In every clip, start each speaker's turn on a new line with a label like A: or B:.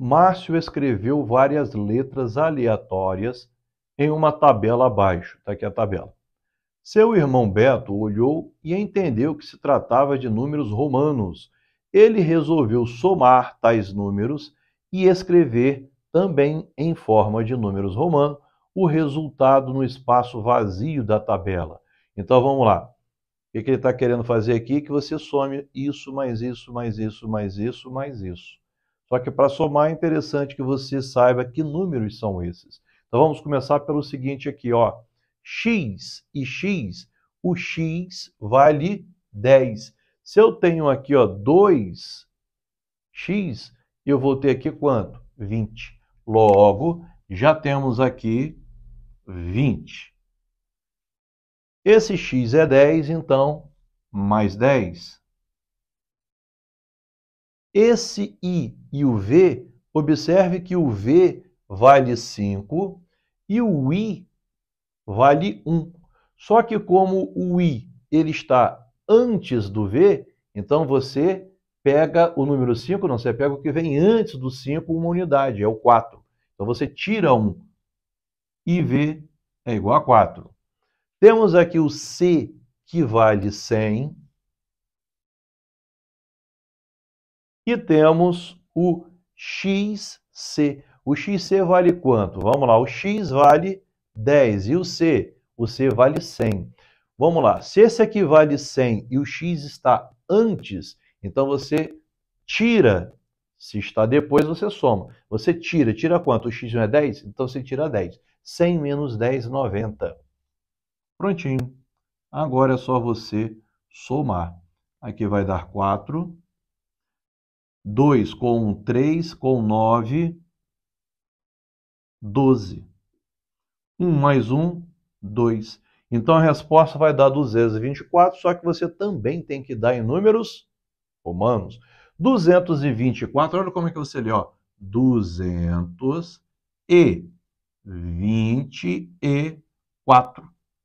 A: Márcio escreveu várias letras aleatórias em uma tabela abaixo. Está aqui a tabela. Seu irmão Beto olhou e entendeu que se tratava de números romanos. Ele resolveu somar tais números e escrever, também em forma de números romanos, o resultado no espaço vazio da tabela. Então vamos lá. O que ele está querendo fazer aqui é que você some isso, mais isso, mais isso, mais isso, mais isso. Só que para somar é interessante que você saiba que números são esses. Então vamos começar pelo seguinte aqui, ó. X e X, o X vale 10. Se eu tenho aqui, ó, 2X, eu vou ter aqui quanto? 20. Logo, já temos aqui 20. Esse X é 10, então, mais 10. Esse I e o V, observe que o V vale 5 e o I vale 1. Só que como o I ele está antes do V, então você pega o número 5, não, você pega o que vem antes do 5, uma unidade, é o 4. Então você tira 1 um, e V é igual a 4. Temos aqui o C que vale 100 E temos o XC. O XC vale quanto? Vamos lá, o X vale 10 e o C? O C vale 100. Vamos lá, se esse aqui vale 100 e o X está antes, então você tira, se está depois, você soma. Você tira, tira quanto? O X não é 10? Então você tira 10. 100 menos 10, 90. Prontinho. Agora é só você somar. Aqui vai dar 4, 2 com 3 com 9, 12. 1 mais 1, 2. Então a resposta vai dar 224, só que você também tem que dar em números romanos. 224, olha como é que você lê, ó. 200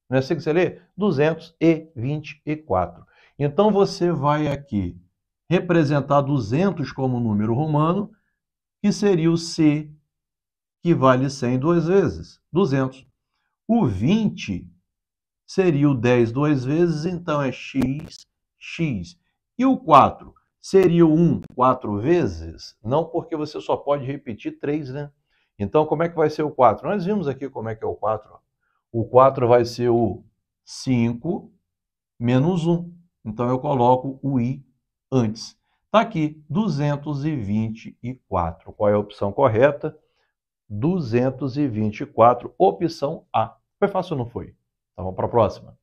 A: Não é assim que você lê? 224. Então você vai aqui representar 200 como número romano, que seria o C, que vale 100 duas vezes, 200. O 20 seria o 10 duas vezes, então é x, x. E o 4 seria o 1 quatro vezes? Não, porque você só pode repetir 3, né? Então, como é que vai ser o 4? Nós vimos aqui como é que é o 4. O 4 vai ser o 5 menos 1. Então, eu coloco o i antes. Está aqui 224. Qual é a opção correta? 224, opção A. Foi fácil ou não foi? Então vamos para a próxima.